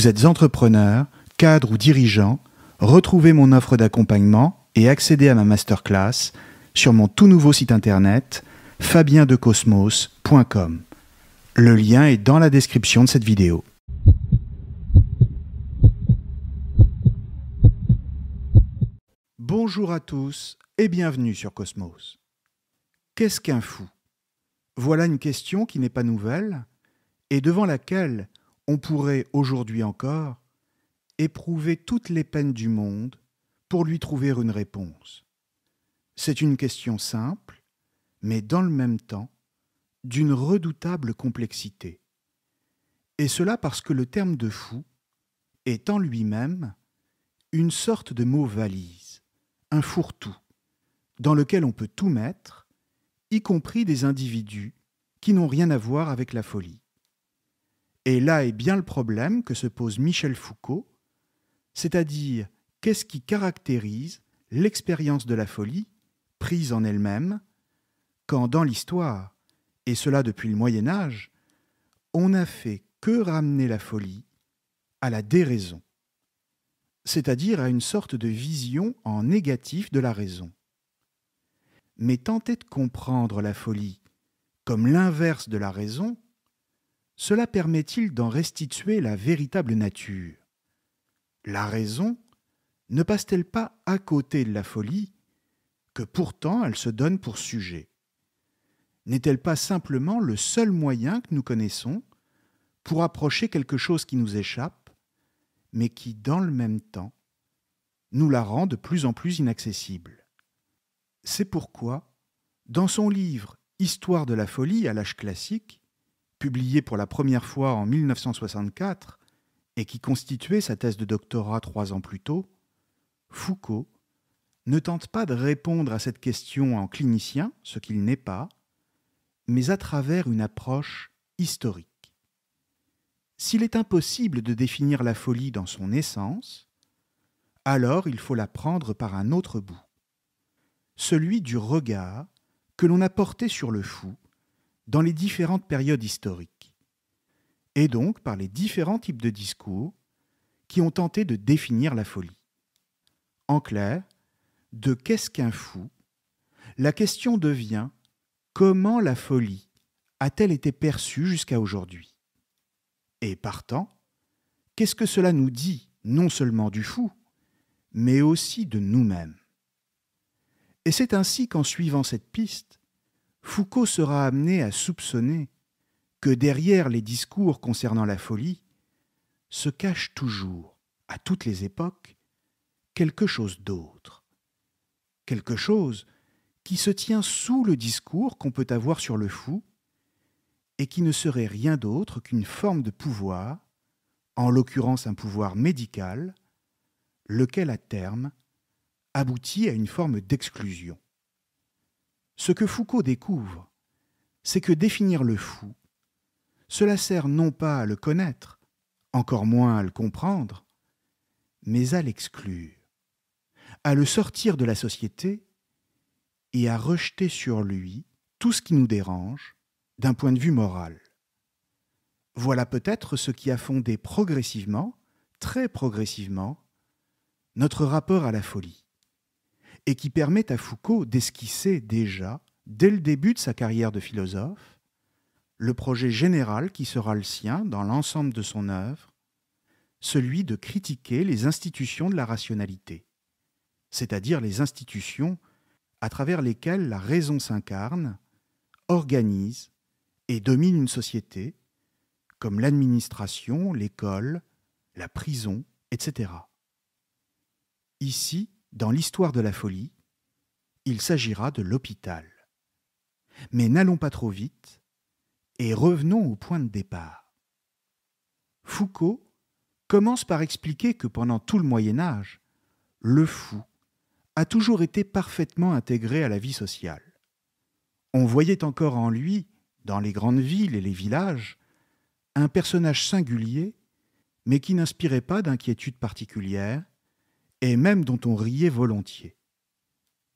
Vous êtes entrepreneur, cadre ou dirigeant, retrouvez mon offre d'accompagnement et accédez à ma masterclass sur mon tout nouveau site internet fabiendecosmos.com. Le lien est dans la description de cette vidéo. Bonjour à tous et bienvenue sur Cosmos. Qu'est-ce qu'un fou Voilà une question qui n'est pas nouvelle et devant laquelle on pourrait aujourd'hui encore éprouver toutes les peines du monde pour lui trouver une réponse. C'est une question simple, mais dans le même temps, d'une redoutable complexité. Et cela parce que le terme de fou est en lui-même une sorte de mot valise, un fourre-tout, dans lequel on peut tout mettre, y compris des individus qui n'ont rien à voir avec la folie. Et là est bien le problème que se pose Michel Foucault, c'est-à-dire qu'est-ce qui caractérise l'expérience de la folie prise en elle-même, quand dans l'histoire, et cela depuis le Moyen Âge, on n'a fait que ramener la folie à la déraison, c'est-à-dire à une sorte de vision en négatif de la raison. Mais tenter de comprendre la folie comme l'inverse de la raison cela permet-il d'en restituer la véritable nature La raison ne passe-t-elle pas à côté de la folie, que pourtant elle se donne pour sujet N'est-elle pas simplement le seul moyen que nous connaissons pour approcher quelque chose qui nous échappe, mais qui, dans le même temps, nous la rend de plus en plus inaccessible C'est pourquoi, dans son livre Histoire de la folie à l'âge classique, publié pour la première fois en 1964 et qui constituait sa thèse de doctorat trois ans plus tôt, Foucault ne tente pas de répondre à cette question en clinicien, ce qu'il n'est pas, mais à travers une approche historique. S'il est impossible de définir la folie dans son essence, alors il faut la prendre par un autre bout, celui du regard que l'on a porté sur le fou dans les différentes périodes historiques, et donc par les différents types de discours qui ont tenté de définir la folie. En clair, de qu'est-ce qu'un fou, la question devient comment la folie a-t-elle été perçue jusqu'à aujourd'hui Et partant, qu'est-ce que cela nous dit non seulement du fou, mais aussi de nous-mêmes Et c'est ainsi qu'en suivant cette piste, Foucault sera amené à soupçonner que derrière les discours concernant la folie se cache toujours, à toutes les époques, quelque chose d'autre, quelque chose qui se tient sous le discours qu'on peut avoir sur le fou et qui ne serait rien d'autre qu'une forme de pouvoir, en l'occurrence un pouvoir médical, lequel à terme aboutit à une forme d'exclusion. Ce que Foucault découvre, c'est que définir le fou, cela sert non pas à le connaître, encore moins à le comprendre, mais à l'exclure, à le sortir de la société et à rejeter sur lui tout ce qui nous dérange d'un point de vue moral. Voilà peut-être ce qui a fondé progressivement, très progressivement, notre rapport à la folie et qui permet à Foucault d'esquisser déjà, dès le début de sa carrière de philosophe, le projet général qui sera le sien dans l'ensemble de son œuvre, celui de critiquer les institutions de la rationalité, c'est-à-dire les institutions à travers lesquelles la raison s'incarne, organise et domine une société, comme l'administration, l'école, la prison, etc. Ici, dans l'histoire de la folie, il s'agira de l'hôpital. Mais n'allons pas trop vite et revenons au point de départ. Foucault commence par expliquer que pendant tout le Moyen Âge, le fou a toujours été parfaitement intégré à la vie sociale. On voyait encore en lui, dans les grandes villes et les villages, un personnage singulier, mais qui n'inspirait pas d'inquiétude particulière et même dont on riait volontiers.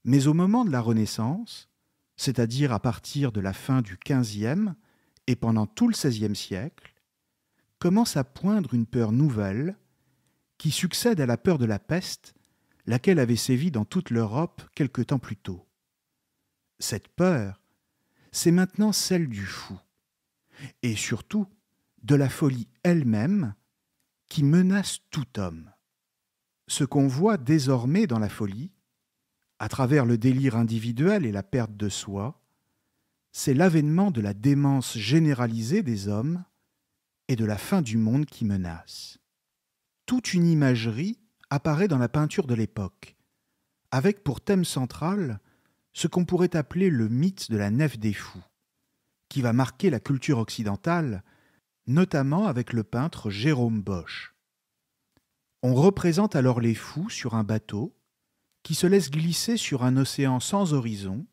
Mais au moment de la Renaissance, c'est-à-dire à partir de la fin du XVe et pendant tout le XVIe siècle, commence à poindre une peur nouvelle qui succède à la peur de la peste, laquelle avait sévi dans toute l'Europe quelque temps plus tôt. Cette peur, c'est maintenant celle du fou, et surtout de la folie elle-même qui menace tout homme ce qu'on voit désormais dans la folie, à travers le délire individuel et la perte de soi, c'est l'avènement de la démence généralisée des hommes et de la fin du monde qui menace. Toute une imagerie apparaît dans la peinture de l'époque, avec pour thème central ce qu'on pourrait appeler le mythe de la nef des fous, qui va marquer la culture occidentale, notamment avec le peintre Jérôme Bosch. On représente alors les fous sur un bateau qui se laisse glisser sur un océan sans horizon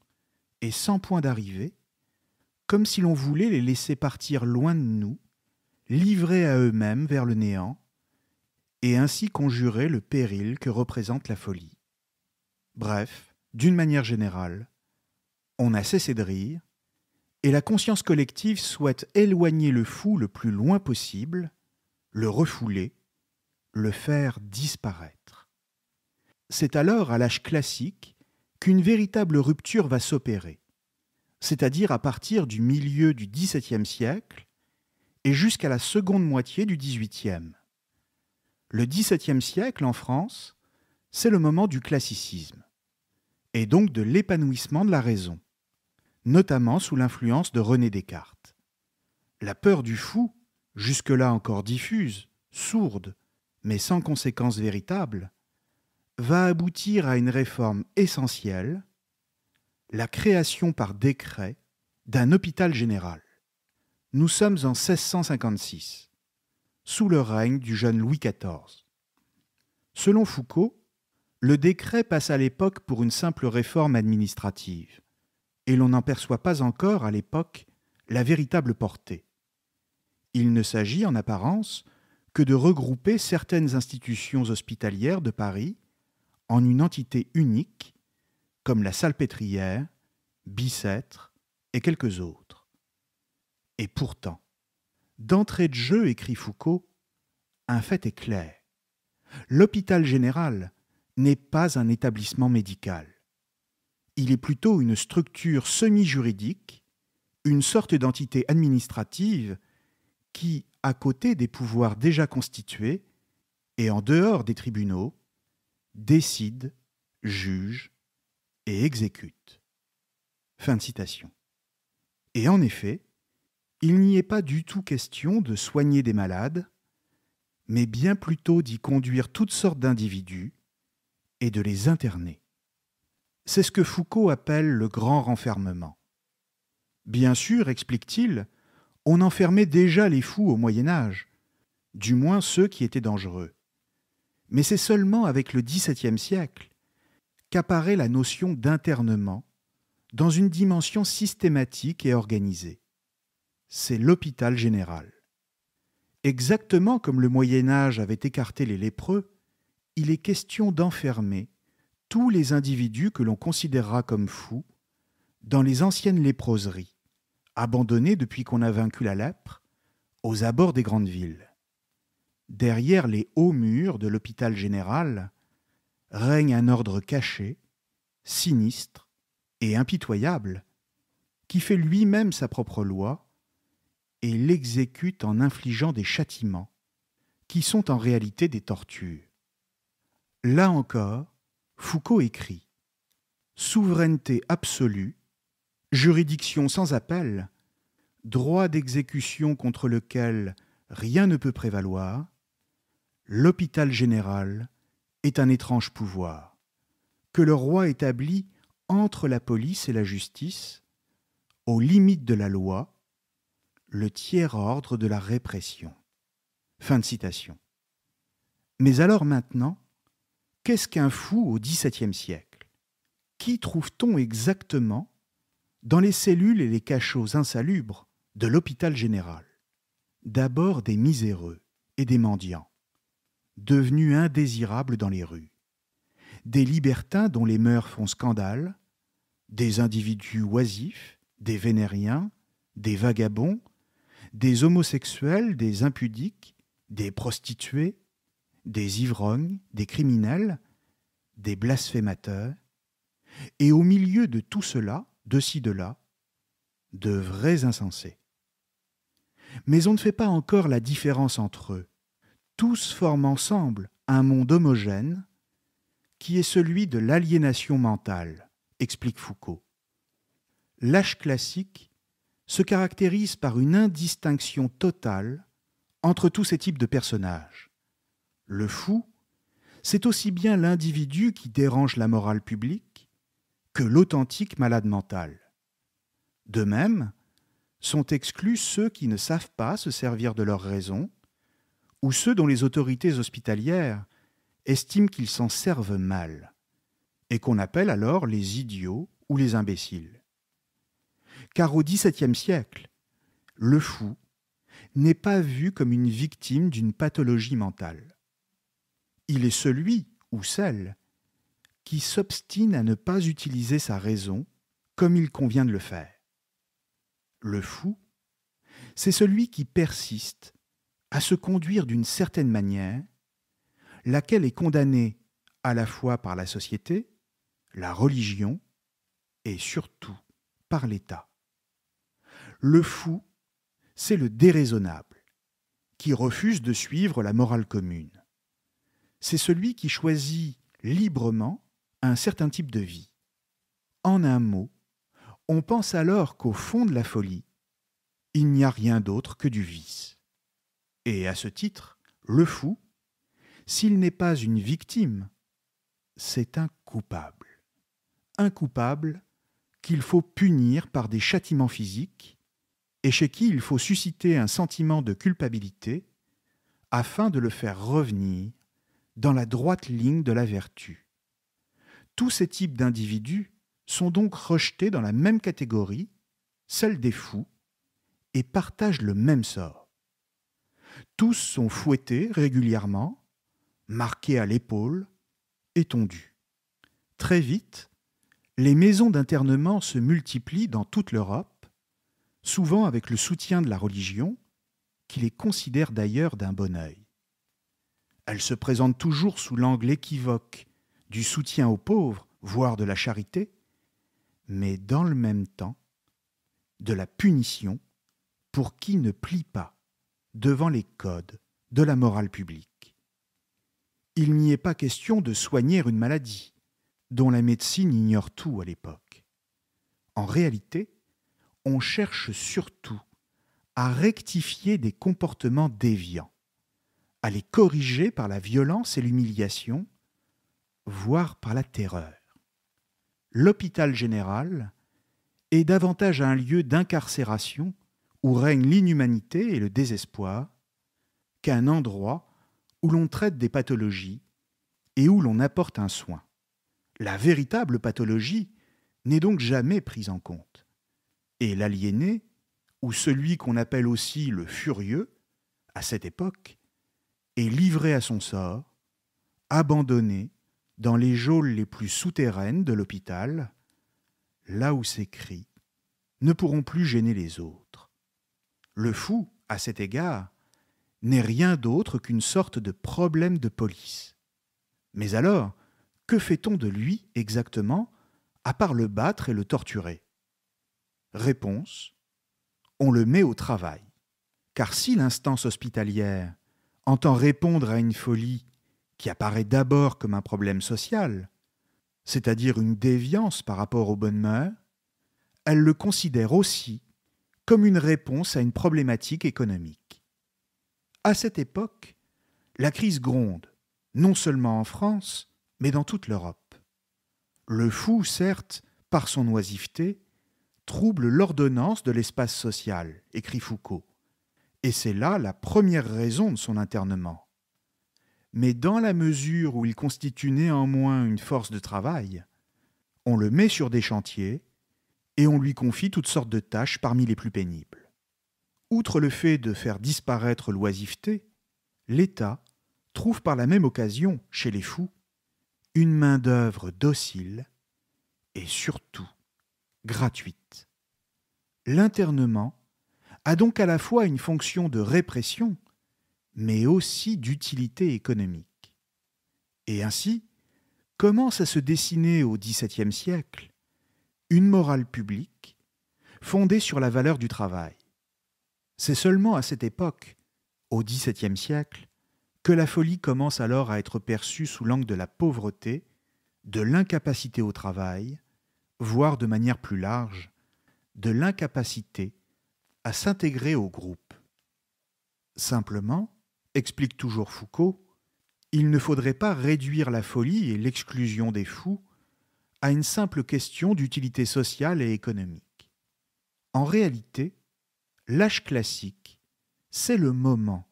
et sans point d'arrivée, comme si l'on voulait les laisser partir loin de nous, livrés à eux-mêmes vers le néant, et ainsi conjurer le péril que représente la folie. Bref, d'une manière générale, on a cessé de rire, et la conscience collective souhaite éloigner le fou le plus loin possible, le refouler, le faire disparaître. C'est alors à l'âge classique qu'une véritable rupture va s'opérer, c'est-à-dire à partir du milieu du XVIIe siècle et jusqu'à la seconde moitié du XVIIIe. Le XVIIe siècle en France, c'est le moment du classicisme, et donc de l'épanouissement de la raison, notamment sous l'influence de René Descartes. La peur du fou, jusque-là encore diffuse, sourde, mais sans conséquences véritables, va aboutir à une réforme essentielle, la création par décret d'un hôpital général. Nous sommes en 1656, sous le règne du jeune Louis XIV. Selon Foucault, le décret passe à l'époque pour une simple réforme administrative, et l'on n'en perçoit pas encore à l'époque la véritable portée. Il ne s'agit en apparence que de regrouper certaines institutions hospitalières de Paris en une entité unique, comme la Salpêtrière, Bicêtre et quelques autres. Et pourtant, d'entrée de jeu, écrit Foucault, un fait est clair. L'hôpital général n'est pas un établissement médical. Il est plutôt une structure semi-juridique, une sorte d'entité administrative qui, à côté des pouvoirs déjà constitués et en dehors des tribunaux, décide, juge et exécute. Fin de citation. Et en effet, il n'y est pas du tout question de soigner des malades, mais bien plutôt d'y conduire toutes sortes d'individus et de les interner. C'est ce que Foucault appelle le grand renfermement. Bien sûr, explique-t-il, on enfermait déjà les fous au Moyen Âge, du moins ceux qui étaient dangereux. Mais c'est seulement avec le XVIIe siècle qu'apparaît la notion d'internement dans une dimension systématique et organisée. C'est l'hôpital général. Exactement comme le Moyen Âge avait écarté les lépreux, il est question d'enfermer tous les individus que l'on considérera comme fous dans les anciennes léproseries, Abandonné depuis qu'on a vaincu la lèpre, aux abords des grandes villes. Derrière les hauts murs de l'hôpital général règne un ordre caché, sinistre et impitoyable, qui fait lui-même sa propre loi et l'exécute en infligeant des châtiments, qui sont en réalité des tortures. Là encore, Foucault écrit Souveraineté absolue juridiction sans appel, droit d'exécution contre lequel rien ne peut prévaloir, l'hôpital général est un étrange pouvoir que le roi établit entre la police et la justice, aux limites de la loi, le tiers ordre de la répression. Fin de citation. Mais alors maintenant, qu'est-ce qu'un fou au XVIIe siècle Qui trouve-t-on exactement dans les cellules et les cachots insalubres de l'hôpital général. D'abord des miséreux et des mendiants, devenus indésirables dans les rues, des libertins dont les mœurs font scandale, des individus oisifs, des vénériens, des vagabonds, des homosexuels, des impudiques, des prostituées, des ivrognes, des criminels, des blasphémateurs, et au milieu de tout cela, de ci, de là, de vrais insensés. Mais on ne fait pas encore la différence entre eux. Tous forment ensemble un monde homogène qui est celui de l'aliénation mentale, explique Foucault. L'âge classique se caractérise par une indistinction totale entre tous ces types de personnages. Le fou, c'est aussi bien l'individu qui dérange la morale publique que l'authentique malade mental. De même, sont exclus ceux qui ne savent pas se servir de leur raison, ou ceux dont les autorités hospitalières estiment qu'ils s'en servent mal, et qu'on appelle alors les idiots ou les imbéciles. Car au XVIIe siècle, le fou n'est pas vu comme une victime d'une pathologie mentale. Il est celui ou celle qui s'obstine à ne pas utiliser sa raison comme il convient de le faire. Le fou, c'est celui qui persiste à se conduire d'une certaine manière, laquelle est condamnée à la fois par la société, la religion et surtout par l'État. Le fou, c'est le déraisonnable, qui refuse de suivre la morale commune. C'est celui qui choisit librement un certain type de vie. En un mot, on pense alors qu'au fond de la folie, il n'y a rien d'autre que du vice. Et à ce titre, le fou, s'il n'est pas une victime, c'est un coupable. Un coupable qu'il faut punir par des châtiments physiques et chez qui il faut susciter un sentiment de culpabilité afin de le faire revenir dans la droite ligne de la vertu. Tous ces types d'individus sont donc rejetés dans la même catégorie, celle des fous, et partagent le même sort. Tous sont fouettés régulièrement, marqués à l'épaule et tondus. Très vite, les maisons d'internement se multiplient dans toute l'Europe, souvent avec le soutien de la religion, qui les considère d'ailleurs d'un bon œil. Elles se présentent toujours sous l'angle équivoque du soutien aux pauvres, voire de la charité, mais dans le même temps, de la punition pour qui ne plie pas devant les codes de la morale publique. Il n'y est pas question de soigner une maladie dont la médecine ignore tout à l'époque. En réalité, on cherche surtout à rectifier des comportements déviants, à les corriger par la violence et l'humiliation, voire par la terreur. L'hôpital général est davantage un lieu d'incarcération où règne l'inhumanité et le désespoir qu'un endroit où l'on traite des pathologies et où l'on apporte un soin. La véritable pathologie n'est donc jamais prise en compte. Et l'aliéné, ou celui qu'on appelle aussi le furieux, à cette époque, est livré à son sort, abandonné, dans les geôles les plus souterraines de l'hôpital, là où ces cris ne pourront plus gêner les autres. Le fou, à cet égard, n'est rien d'autre qu'une sorte de problème de police. Mais alors, que fait-on de lui exactement, à part le battre et le torturer Réponse On le met au travail. Car si l'instance hospitalière entend répondre à une folie qui apparaît d'abord comme un problème social, c'est-à-dire une déviance par rapport aux bonnes mœurs, elle le considère aussi comme une réponse à une problématique économique. À cette époque, la crise gronde, non seulement en France, mais dans toute l'Europe. Le fou, certes, par son oisiveté, trouble l'ordonnance de l'espace social, écrit Foucault. Et c'est là la première raison de son internement mais dans la mesure où il constitue néanmoins une force de travail, on le met sur des chantiers et on lui confie toutes sortes de tâches parmi les plus pénibles. Outre le fait de faire disparaître l'oisiveté, l'État trouve par la même occasion, chez les fous, une main-d'œuvre docile et surtout gratuite. L'internement a donc à la fois une fonction de répression, mais aussi d'utilité économique. Et ainsi commence à se dessiner au XVIIe siècle une morale publique fondée sur la valeur du travail. C'est seulement à cette époque, au XVIIe siècle, que la folie commence alors à être perçue sous l'angle de la pauvreté, de l'incapacité au travail, voire de manière plus large, de l'incapacité à s'intégrer au groupe. Simplement, explique toujours Foucault, il ne faudrait pas réduire la folie et l'exclusion des fous à une simple question d'utilité sociale et économique. En réalité, l'âge classique, c'est le moment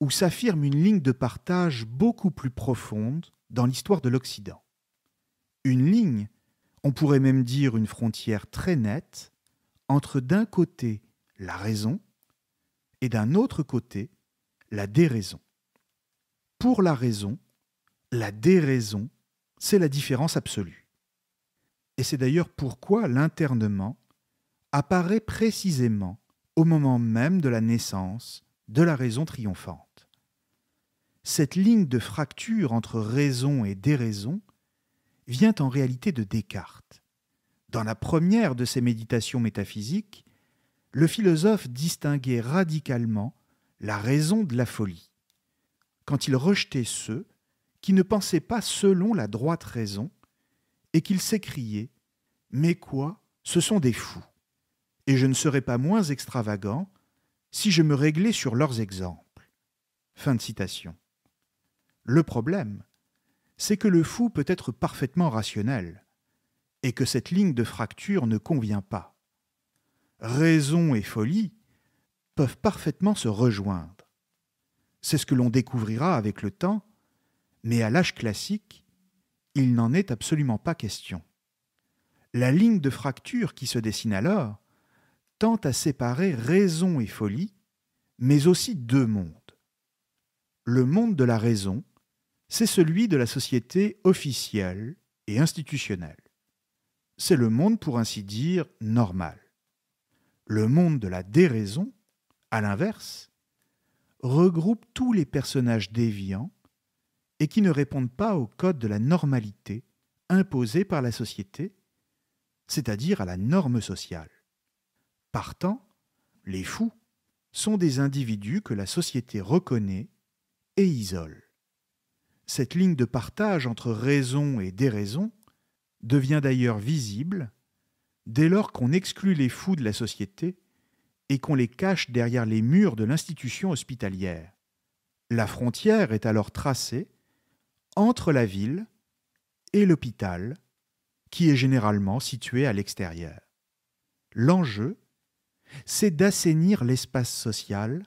où s'affirme une ligne de partage beaucoup plus profonde dans l'histoire de l'Occident. Une ligne, on pourrait même dire une frontière très nette, entre d'un côté la raison et d'un autre côté la déraison. Pour la raison, la déraison, c'est la différence absolue. Et c'est d'ailleurs pourquoi l'internement apparaît précisément au moment même de la naissance de la raison triomphante. Cette ligne de fracture entre raison et déraison vient en réalité de Descartes. Dans la première de ses méditations métaphysiques, le philosophe distinguait radicalement la raison de la folie, quand il rejetait ceux qui ne pensaient pas selon la droite raison, et qu'il s'écriait Mais quoi, ce sont des fous, et je ne serais pas moins extravagant si je me réglais sur leurs exemples. Fin de citation. Le problème, c'est que le fou peut être parfaitement rationnel, et que cette ligne de fracture ne convient pas. Raison et folie peuvent parfaitement se rejoindre. C'est ce que l'on découvrira avec le temps, mais à l'âge classique, il n'en est absolument pas question. La ligne de fracture qui se dessine alors tend à séparer raison et folie, mais aussi deux mondes. Le monde de la raison, c'est celui de la société officielle et institutionnelle. C'est le monde, pour ainsi dire, normal. Le monde de la déraison, à l'inverse, regroupe tous les personnages déviants et qui ne répondent pas au code de la normalité imposé par la société, c'est-à-dire à la norme sociale. Partant, les fous sont des individus que la société reconnaît et isole. Cette ligne de partage entre raison et déraison devient d'ailleurs visible dès lors qu'on exclut les fous de la société et qu'on les cache derrière les murs de l'institution hospitalière. La frontière est alors tracée entre la ville et l'hôpital, qui est généralement situé à l'extérieur. L'enjeu, c'est d'assainir l'espace social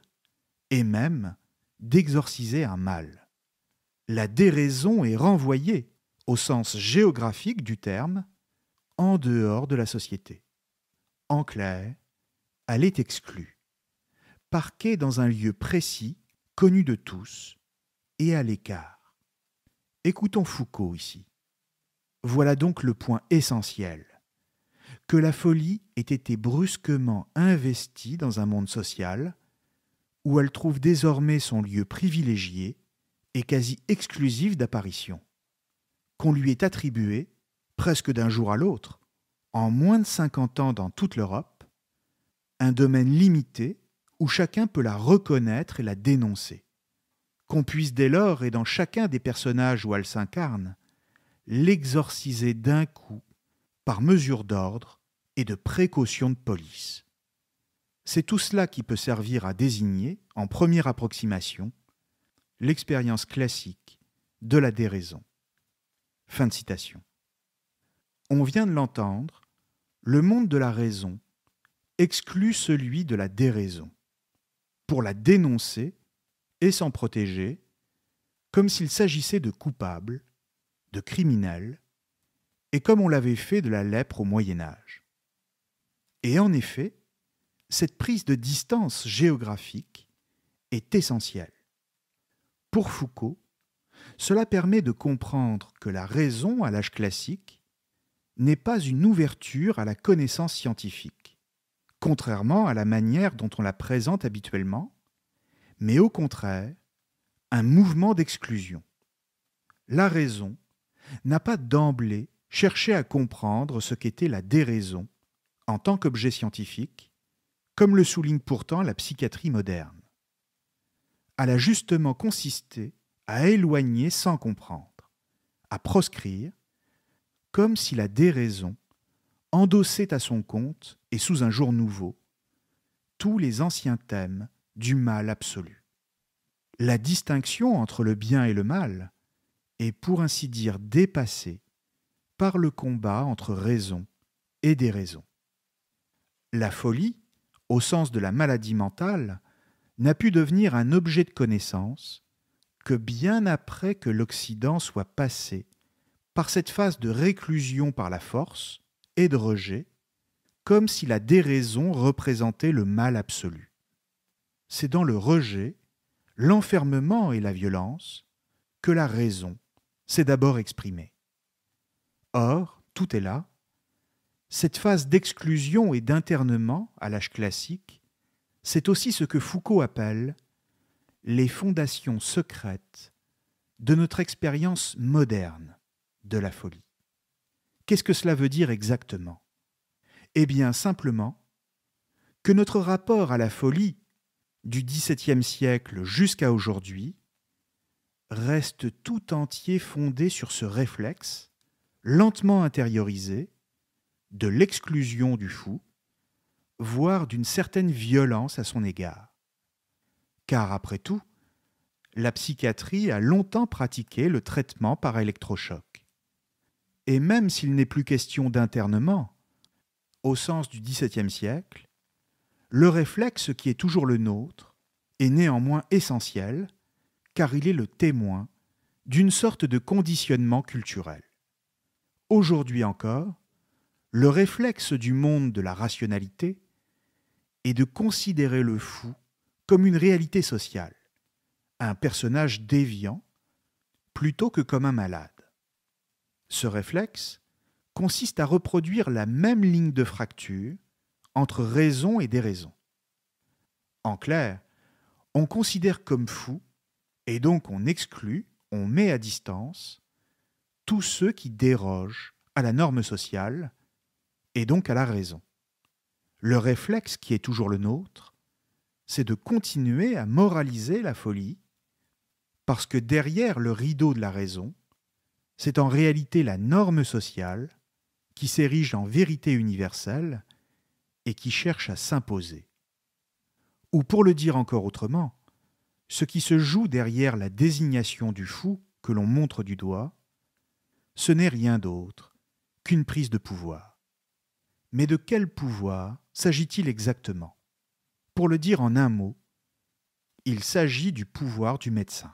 et même d'exorciser un mal. La déraison est renvoyée, au sens géographique du terme, en dehors de la société. En clair, elle est exclue. Parquée dans un lieu précis, connu de tous, et à l'écart. Écoutons Foucault ici. Voilà donc le point essentiel. Que la folie ait été brusquement investie dans un monde social, où elle trouve désormais son lieu privilégié et quasi exclusif d'apparition, qu'on lui est attribué, presque d'un jour à l'autre, en moins de 50 ans dans toute l'Europe, un domaine limité où chacun peut la reconnaître et la dénoncer. Qu'on puisse dès lors, et dans chacun des personnages où elle s'incarne, l'exorciser d'un coup, par mesure d'ordre et de précaution de police. C'est tout cela qui peut servir à désigner, en première approximation, l'expérience classique de la déraison. Fin de citation. On vient de l'entendre, le monde de la raison exclut celui de la déraison, pour la dénoncer et s'en protéger, comme s'il s'agissait de coupables, de criminels, et comme on l'avait fait de la lèpre au Moyen Âge. Et en effet, cette prise de distance géographique est essentielle. Pour Foucault, cela permet de comprendre que la raison à l'âge classique n'est pas une ouverture à la connaissance scientifique contrairement à la manière dont on la présente habituellement, mais au contraire, un mouvement d'exclusion. La raison n'a pas d'emblée cherché à comprendre ce qu'était la déraison en tant qu'objet scientifique, comme le souligne pourtant la psychiatrie moderne. Elle a justement consisté à éloigner sans comprendre, à proscrire, comme si la déraison endossait à son compte, et sous un jour nouveau, tous les anciens thèmes du mal absolu. La distinction entre le bien et le mal est pour ainsi dire dépassée par le combat entre raison et déraison. La folie, au sens de la maladie mentale, n'a pu devenir un objet de connaissance que bien après que l'Occident soit passé par cette phase de réclusion par la force, et de rejet, comme si la déraison représentait le mal absolu. C'est dans le rejet, l'enfermement et la violence que la raison s'est d'abord exprimée. Or, tout est là. Cette phase d'exclusion et d'internement à l'âge classique, c'est aussi ce que Foucault appelle les fondations secrètes de notre expérience moderne de la folie. Qu'est-ce que cela veut dire exactement Eh bien simplement que notre rapport à la folie du XVIIe siècle jusqu'à aujourd'hui reste tout entier fondé sur ce réflexe, lentement intériorisé, de l'exclusion du fou, voire d'une certaine violence à son égard. Car après tout, la psychiatrie a longtemps pratiqué le traitement par électrochoc. Et même s'il n'est plus question d'internement, au sens du XVIIe siècle, le réflexe qui est toujours le nôtre est néanmoins essentiel, car il est le témoin d'une sorte de conditionnement culturel. Aujourd'hui encore, le réflexe du monde de la rationalité est de considérer le fou comme une réalité sociale, un personnage déviant, plutôt que comme un malade. Ce réflexe consiste à reproduire la même ligne de fracture entre raison et déraison. En clair, on considère comme fou, et donc on exclut, on met à distance, tous ceux qui dérogent à la norme sociale, et donc à la raison. Le réflexe qui est toujours le nôtre, c'est de continuer à moraliser la folie, parce que derrière le rideau de la raison, c'est en réalité la norme sociale qui s'érige en vérité universelle et qui cherche à s'imposer. Ou pour le dire encore autrement, ce qui se joue derrière la désignation du fou que l'on montre du doigt, ce n'est rien d'autre qu'une prise de pouvoir. Mais de quel pouvoir s'agit-il exactement Pour le dire en un mot, il s'agit du pouvoir du médecin.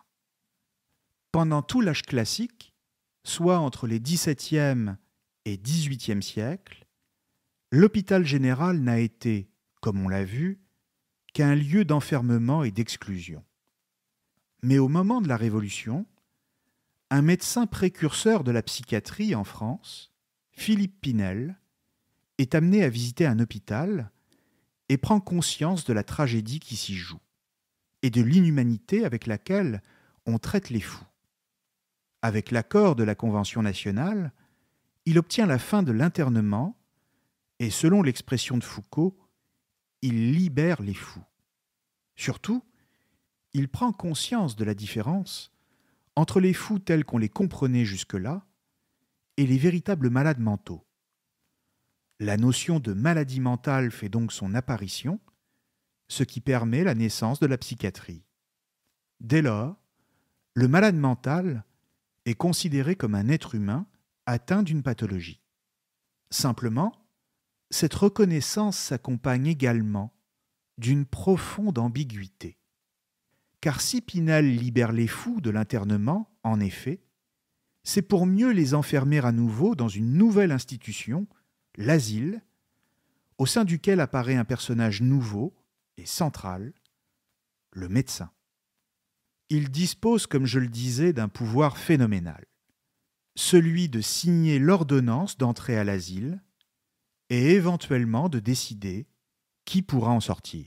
Pendant tout l'âge classique, soit entre les 17e et 18e siècles, l'hôpital général n'a été, comme on l'a vu, qu'un lieu d'enfermement et d'exclusion. Mais au moment de la Révolution, un médecin précurseur de la psychiatrie en France, Philippe Pinel, est amené à visiter un hôpital et prend conscience de la tragédie qui s'y joue et de l'inhumanité avec laquelle on traite les fous avec l'accord de la Convention nationale, il obtient la fin de l'internement et, selon l'expression de Foucault, il libère les fous. Surtout, il prend conscience de la différence entre les fous tels qu'on les comprenait jusque-là et les véritables malades mentaux. La notion de maladie mentale fait donc son apparition, ce qui permet la naissance de la psychiatrie. Dès lors, le malade mental est considéré comme un être humain atteint d'une pathologie. Simplement, cette reconnaissance s'accompagne également d'une profonde ambiguïté. Car si Pinal libère les fous de l'internement, en effet, c'est pour mieux les enfermer à nouveau dans une nouvelle institution, l'asile, au sein duquel apparaît un personnage nouveau et central, le médecin il dispose, comme je le disais, d'un pouvoir phénoménal, celui de signer l'ordonnance d'entrer à l'asile et éventuellement de décider qui pourra en sortir.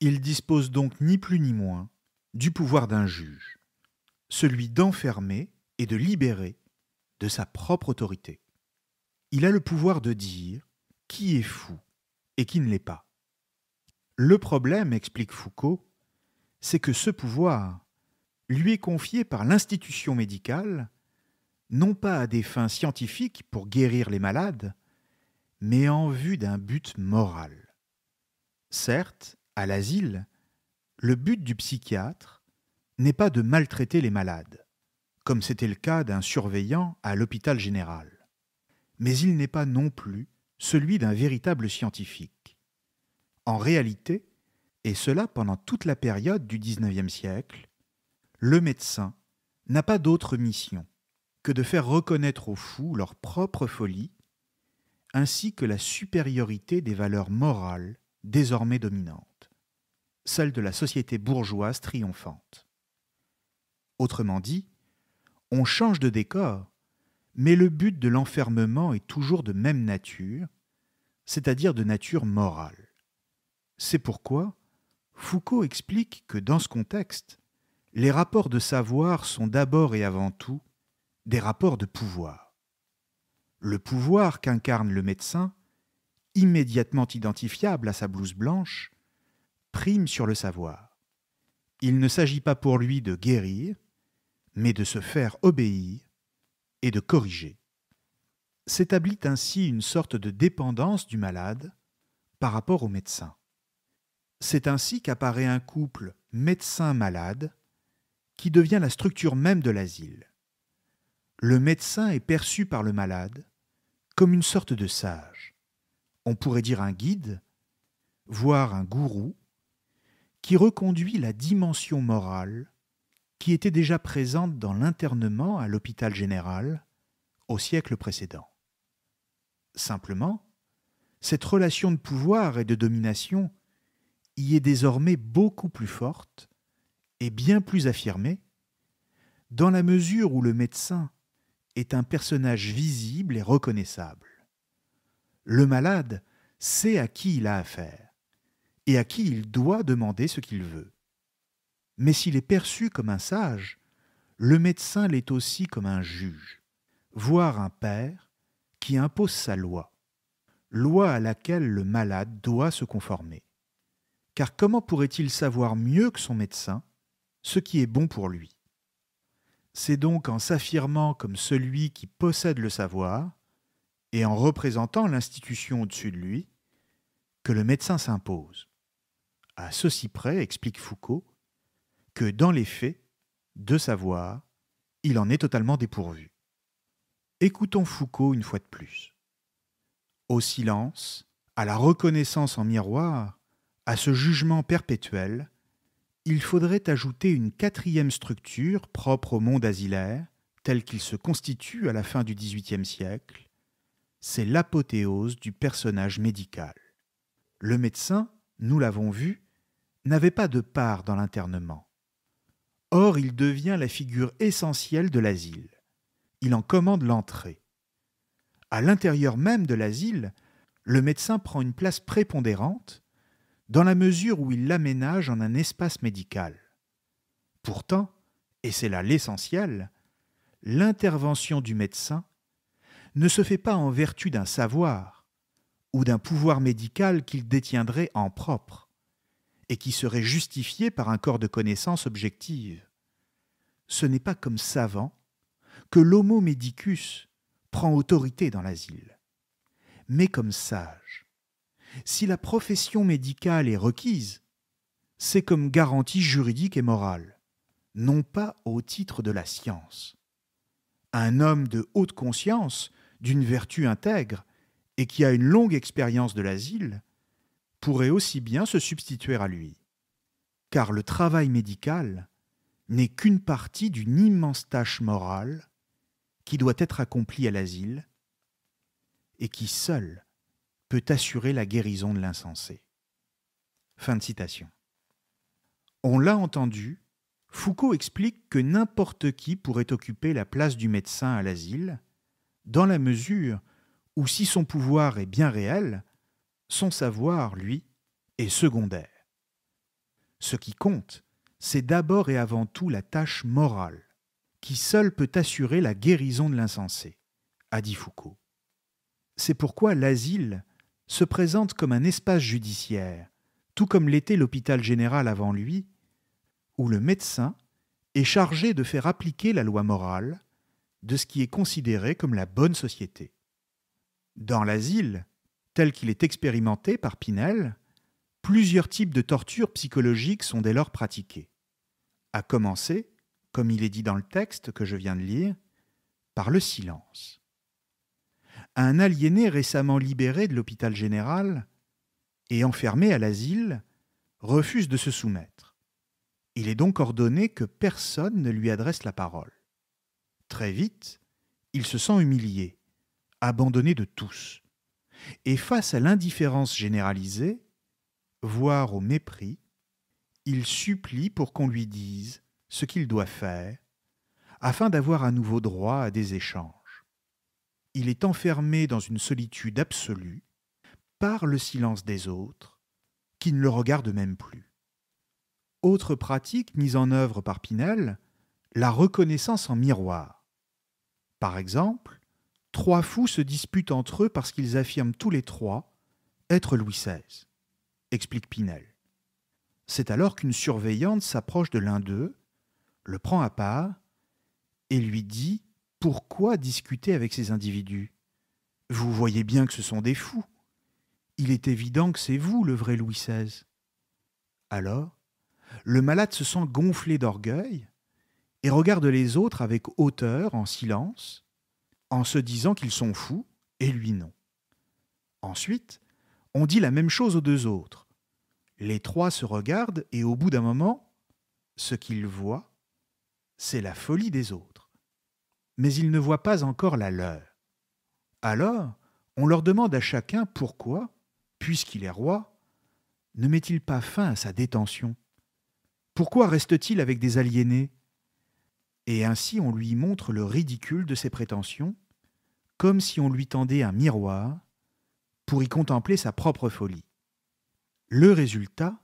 Il dispose donc ni plus ni moins du pouvoir d'un juge, celui d'enfermer et de libérer de sa propre autorité. Il a le pouvoir de dire qui est fou et qui ne l'est pas. Le problème, explique Foucault, c'est que ce pouvoir lui est confié par l'institution médicale, non pas à des fins scientifiques pour guérir les malades, mais en vue d'un but moral. Certes, à l'asile, le but du psychiatre n'est pas de maltraiter les malades, comme c'était le cas d'un surveillant à l'hôpital général, mais il n'est pas non plus celui d'un véritable scientifique. En réalité, et cela pendant toute la période du XIXe siècle, le médecin n'a pas d'autre mission que de faire reconnaître aux fous leur propre folie, ainsi que la supériorité des valeurs morales désormais dominantes, celles de la société bourgeoise triomphante. Autrement dit, on change de décor, mais le but de l'enfermement est toujours de même nature, c'est-à-dire de nature morale. C'est pourquoi Foucault explique que dans ce contexte, les rapports de savoir sont d'abord et avant tout des rapports de pouvoir. Le pouvoir qu'incarne le médecin, immédiatement identifiable à sa blouse blanche, prime sur le savoir. Il ne s'agit pas pour lui de guérir, mais de se faire obéir et de corriger. S'établit ainsi une sorte de dépendance du malade par rapport au médecin. C'est ainsi qu'apparaît un couple médecin-malade qui devient la structure même de l'asile. Le médecin est perçu par le malade comme une sorte de sage. On pourrait dire un guide, voire un gourou, qui reconduit la dimension morale qui était déjà présente dans l'internement à l'hôpital général au siècle précédent. Simplement, cette relation de pouvoir et de domination y est désormais beaucoup plus forte et bien plus affirmée, dans la mesure où le médecin est un personnage visible et reconnaissable. Le malade sait à qui il a affaire et à qui il doit demander ce qu'il veut. Mais s'il est perçu comme un sage, le médecin l'est aussi comme un juge, voire un père qui impose sa loi, loi à laquelle le malade doit se conformer car comment pourrait-il savoir mieux que son médecin ce qui est bon pour lui C'est donc en s'affirmant comme celui qui possède le savoir, et en représentant l'institution au-dessus de lui, que le médecin s'impose. À ceci près, explique Foucault, que dans les faits, de savoir, il en est totalement dépourvu. Écoutons Foucault une fois de plus. Au silence, à la reconnaissance en miroir, à ce jugement perpétuel, il faudrait ajouter une quatrième structure propre au monde asilaire, tel qu'il se constitue à la fin du XVIIIe siècle. C'est l'apothéose du personnage médical. Le médecin, nous l'avons vu, n'avait pas de part dans l'internement. Or, il devient la figure essentielle de l'asile. Il en commande l'entrée. À l'intérieur même de l'asile, le médecin prend une place prépondérante dans la mesure où il l'aménage en un espace médical. Pourtant, et c'est là l'essentiel, l'intervention du médecin ne se fait pas en vertu d'un savoir ou d'un pouvoir médical qu'il détiendrait en propre, et qui serait justifié par un corps de connaissances objective. Ce n'est pas comme savant que l'homo medicus prend autorité dans l'asile, mais comme sage si la profession médicale est requise, c'est comme garantie juridique et morale, non pas au titre de la science. Un homme de haute conscience, d'une vertu intègre, et qui a une longue expérience de l'asile, pourrait aussi bien se substituer à lui. Car le travail médical n'est qu'une partie d'une immense tâche morale qui doit être accomplie à l'asile et qui seule peut assurer la guérison de l'insensé. Fin de citation. On l'a entendu, Foucault explique que n'importe qui pourrait occuper la place du médecin à l'asile, dans la mesure où si son pouvoir est bien réel, son savoir, lui, est secondaire. Ce qui compte, c'est d'abord et avant tout la tâche morale, qui seule peut assurer la guérison de l'insensé, a dit Foucault. C'est pourquoi l'asile se présente comme un espace judiciaire, tout comme l'était l'hôpital général avant lui, où le médecin est chargé de faire appliquer la loi morale de ce qui est considéré comme la bonne société. Dans l'asile, tel qu'il est expérimenté par Pinel, plusieurs types de tortures psychologiques sont dès lors pratiquées, À commencer, comme il est dit dans le texte que je viens de lire, par le silence un aliéné récemment libéré de l'hôpital général et enfermé à l'asile, refuse de se soumettre. Il est donc ordonné que personne ne lui adresse la parole. Très vite, il se sent humilié, abandonné de tous, et face à l'indifférence généralisée, voire au mépris, il supplie pour qu'on lui dise ce qu'il doit faire, afin d'avoir à nouveau droit à des échanges il est enfermé dans une solitude absolue par le silence des autres, qui ne le regardent même plus. Autre pratique mise en œuvre par Pinel, la reconnaissance en miroir. Par exemple, trois fous se disputent entre eux parce qu'ils affirment tous les trois être Louis XVI, explique Pinel. C'est alors qu'une surveillante s'approche de l'un d'eux, le prend à part et lui dit pourquoi discuter avec ces individus Vous voyez bien que ce sont des fous. Il est évident que c'est vous le vrai Louis XVI. Alors, le malade se sent gonflé d'orgueil et regarde les autres avec hauteur, en silence, en se disant qu'ils sont fous et lui non. Ensuite, on dit la même chose aux deux autres. Les trois se regardent et au bout d'un moment, ce qu'ils voient, c'est la folie des autres mais ils ne voient pas encore la leur. Alors, on leur demande à chacun pourquoi, puisqu'il est roi, ne met-il pas fin à sa détention Pourquoi reste-t-il avec des aliénés Et ainsi on lui montre le ridicule de ses prétentions, comme si on lui tendait un miroir pour y contempler sa propre folie. Le résultat,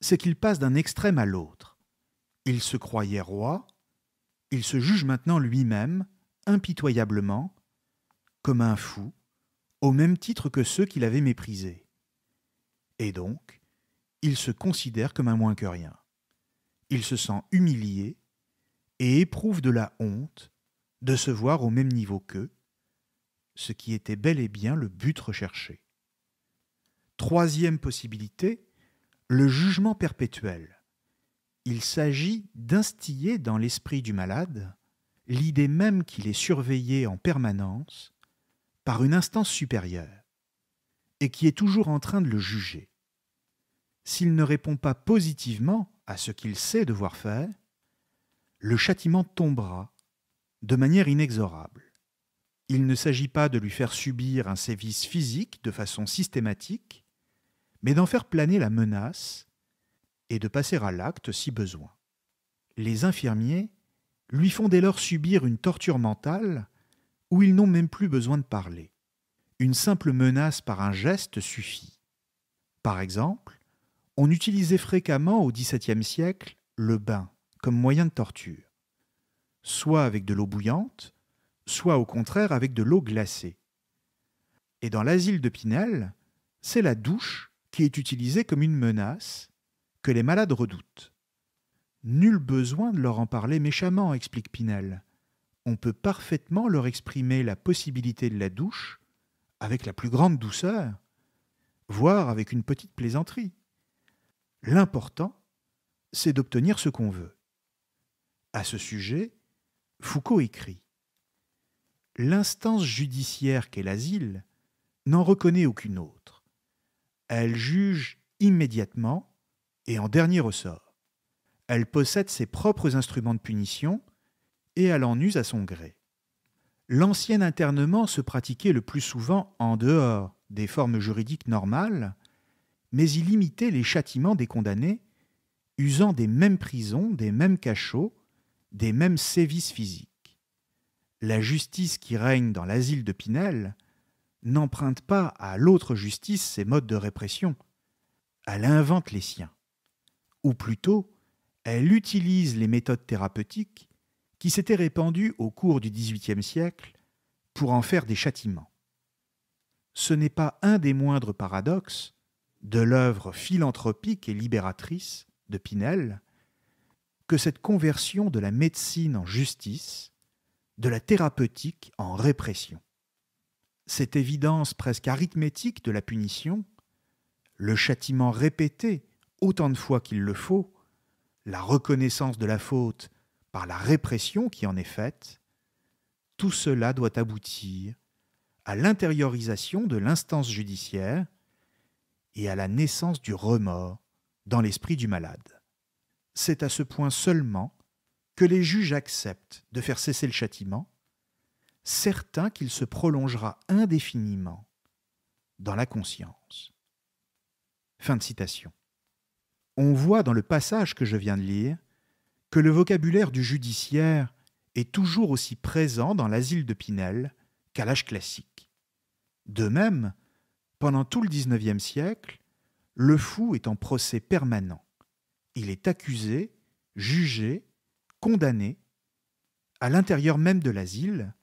c'est qu'il passe d'un extrême à l'autre. Il se croyait roi, il se juge maintenant lui-même, impitoyablement, comme un fou, au même titre que ceux qu'il avait méprisés. Et donc, il se considère comme un moins que rien. Il se sent humilié et éprouve de la honte de se voir au même niveau qu'eux, ce qui était bel et bien le but recherché. Troisième possibilité, le jugement perpétuel il s'agit d'instiller dans l'esprit du malade l'idée même qu'il est surveillé en permanence par une instance supérieure et qui est toujours en train de le juger. S'il ne répond pas positivement à ce qu'il sait devoir faire, le châtiment tombera de manière inexorable. Il ne s'agit pas de lui faire subir un sévice physique de façon systématique, mais d'en faire planer la menace et de passer à l'acte si besoin. Les infirmiers lui font dès lors subir une torture mentale où ils n'ont même plus besoin de parler. Une simple menace par un geste suffit. Par exemple, on utilisait fréquemment au XVIIe siècle le bain comme moyen de torture, soit avec de l'eau bouillante, soit au contraire avec de l'eau glacée. Et dans l'asile de Pinel, c'est la douche qui est utilisée comme une menace que les malades redoutent. Nul besoin de leur en parler méchamment, explique Pinel. On peut parfaitement leur exprimer la possibilité de la douche avec la plus grande douceur, voire avec une petite plaisanterie. L'important, c'est d'obtenir ce qu'on veut. À ce sujet, Foucault écrit L'instance judiciaire qu'est l'asile n'en reconnaît aucune autre. Elle juge immédiatement et en dernier ressort, elle possède ses propres instruments de punition et elle en use à son gré. L'ancien internement se pratiquait le plus souvent en dehors des formes juridiques normales, mais il imitait les châtiments des condamnés, usant des mêmes prisons, des mêmes cachots, des mêmes sévices physiques. La justice qui règne dans l'asile de Pinel n'emprunte pas à l'autre justice ses modes de répression, elle invente les siens ou plutôt, elle utilise les méthodes thérapeutiques qui s'étaient répandues au cours du XVIIIe siècle pour en faire des châtiments. Ce n'est pas un des moindres paradoxes de l'œuvre philanthropique et libératrice de Pinel que cette conversion de la médecine en justice, de la thérapeutique en répression. Cette évidence presque arithmétique de la punition, le châtiment répété autant de fois qu'il le faut, la reconnaissance de la faute par la répression qui en est faite, tout cela doit aboutir à l'intériorisation de l'instance judiciaire et à la naissance du remords dans l'esprit du malade. C'est à ce point seulement que les juges acceptent de faire cesser le châtiment, certains qu'il se prolongera indéfiniment dans la conscience. Fin de citation on voit dans le passage que je viens de lire que le vocabulaire du judiciaire est toujours aussi présent dans l'asile de Pinel qu'à l'âge classique. De même, pendant tout le XIXe siècle, le fou est en procès permanent. Il est accusé, jugé, condamné, à l'intérieur même de l'asile,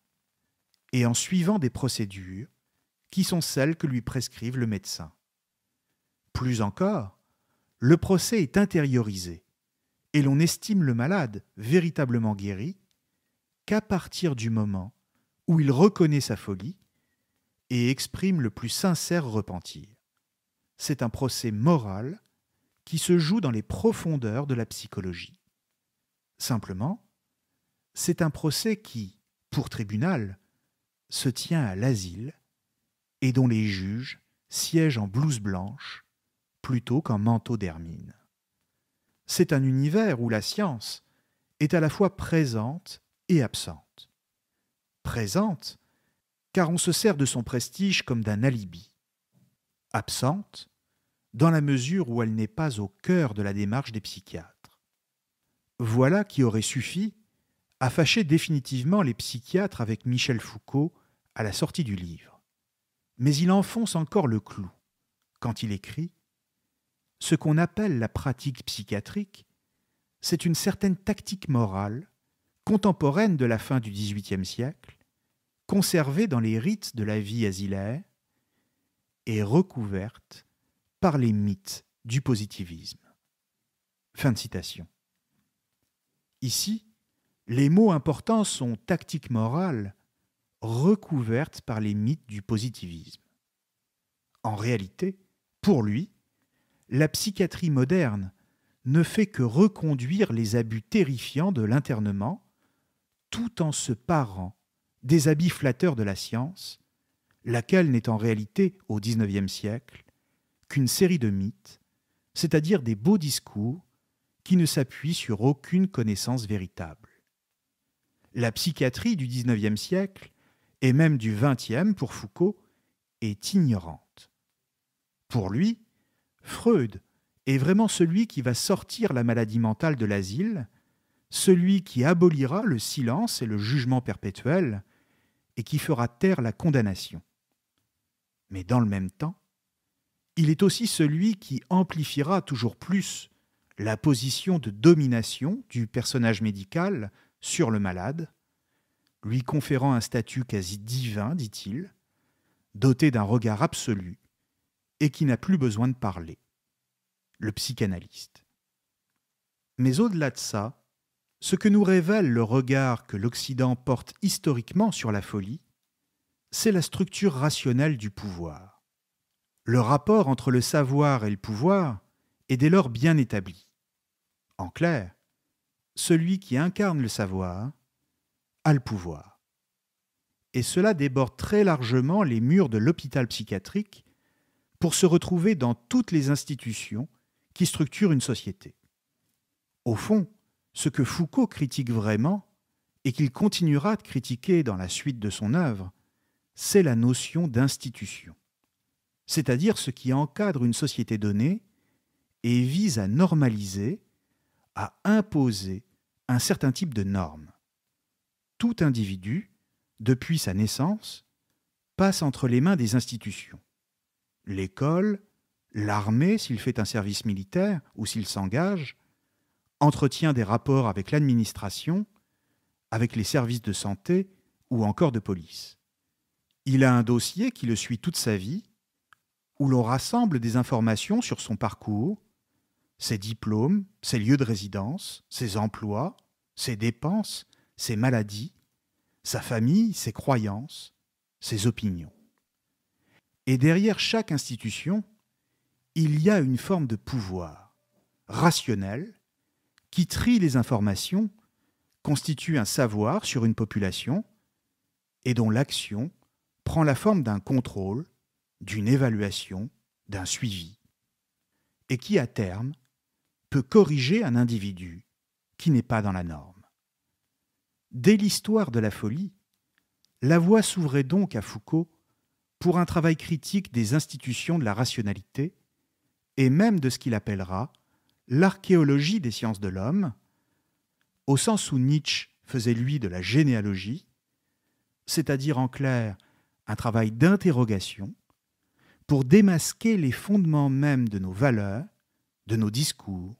et en suivant des procédures qui sont celles que lui prescrivent le médecin. Plus encore, le procès est intériorisé et l'on estime le malade véritablement guéri qu'à partir du moment où il reconnaît sa folie et exprime le plus sincère repentir. C'est un procès moral qui se joue dans les profondeurs de la psychologie. Simplement, c'est un procès qui, pour tribunal, se tient à l'asile et dont les juges siègent en blouse blanche plutôt qu'un manteau d'hermine. C'est un univers où la science est à la fois présente et absente. Présente, car on se sert de son prestige comme d'un alibi. Absente, dans la mesure où elle n'est pas au cœur de la démarche des psychiatres. Voilà qui aurait suffi à fâcher définitivement les psychiatres avec Michel Foucault à la sortie du livre. Mais il enfonce encore le clou quand il écrit ce qu'on appelle la pratique psychiatrique, c'est une certaine tactique morale, contemporaine de la fin du XVIIIe siècle, conservée dans les rites de la vie asilaire et recouverte par les mythes du positivisme. Fin de citation. Ici, les mots importants sont tactique morale, recouverte par les mythes du positivisme. En réalité, pour lui, la psychiatrie moderne ne fait que reconduire les abus terrifiants de l'internement, tout en se parant des habits flatteurs de la science, laquelle n'est en réalité, au XIXe siècle, qu'une série de mythes, c'est-à-dire des beaux discours qui ne s'appuient sur aucune connaissance véritable. La psychiatrie du XIXe siècle, et même du XXe pour Foucault, est ignorante. Pour lui, Freud est vraiment celui qui va sortir la maladie mentale de l'asile, celui qui abolira le silence et le jugement perpétuel, et qui fera taire la condamnation. Mais dans le même temps, il est aussi celui qui amplifiera toujours plus la position de domination du personnage médical sur le malade, lui conférant un statut quasi divin, dit-il, doté d'un regard absolu, et qui n'a plus besoin de parler. Le psychanalyste. Mais au-delà de ça, ce que nous révèle le regard que l'Occident porte historiquement sur la folie, c'est la structure rationnelle du pouvoir. Le rapport entre le savoir et le pouvoir est dès lors bien établi. En clair, celui qui incarne le savoir a le pouvoir. Et cela déborde très largement les murs de l'hôpital psychiatrique pour se retrouver dans toutes les institutions qui structurent une société. Au fond, ce que Foucault critique vraiment, et qu'il continuera de critiquer dans la suite de son œuvre, c'est la notion d'institution, c'est-à-dire ce qui encadre une société donnée et vise à normaliser, à imposer un certain type de normes. Tout individu, depuis sa naissance, passe entre les mains des institutions l'école, l'armée s'il fait un service militaire ou s'il s'engage, entretient des rapports avec l'administration, avec les services de santé ou encore de police. Il a un dossier qui le suit toute sa vie, où l'on rassemble des informations sur son parcours, ses diplômes, ses lieux de résidence, ses emplois, ses dépenses, ses maladies, sa famille, ses croyances, ses opinions. Et derrière chaque institution, il y a une forme de pouvoir rationnel qui trie les informations, constitue un savoir sur une population et dont l'action prend la forme d'un contrôle, d'une évaluation, d'un suivi, et qui, à terme, peut corriger un individu qui n'est pas dans la norme. Dès l'histoire de la folie, la voie s'ouvrait donc à Foucault pour un travail critique des institutions de la rationalité et même de ce qu'il appellera l'archéologie des sciences de l'homme, au sens où Nietzsche faisait lui de la généalogie, c'est-à-dire en clair un travail d'interrogation pour démasquer les fondements mêmes de nos valeurs, de nos discours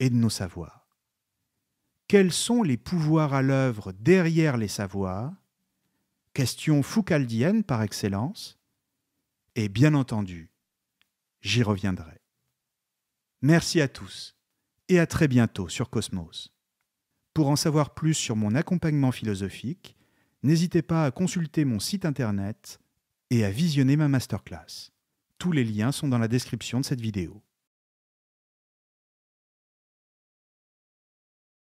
et de nos savoirs. Quels sont les pouvoirs à l'œuvre derrière les savoirs question foucaldienne par excellence, et bien entendu, j'y reviendrai. Merci à tous et à très bientôt sur Cosmos. Pour en savoir plus sur mon accompagnement philosophique, n'hésitez pas à consulter mon site internet et à visionner ma masterclass. Tous les liens sont dans la description de cette vidéo.